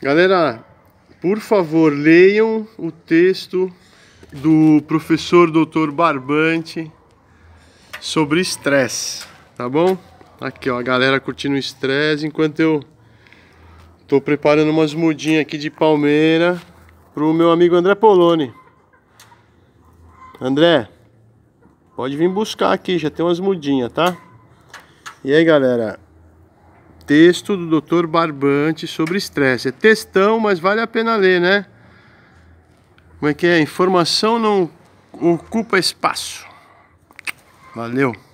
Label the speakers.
Speaker 1: Galera, por favor, leiam o texto do professor Dr. Barbante sobre estresse, tá bom? Aqui, ó, a galera curtindo o estresse enquanto eu tô preparando umas mudinhas aqui de palmeira pro meu amigo André Poloni. André, pode vir buscar aqui, já tem umas mudinhas, tá? E aí, galera, texto do Dr. Barbante sobre estresse. É textão, mas vale a pena ler, né? Como é que é? Informação não ocupa espaço. Valeu!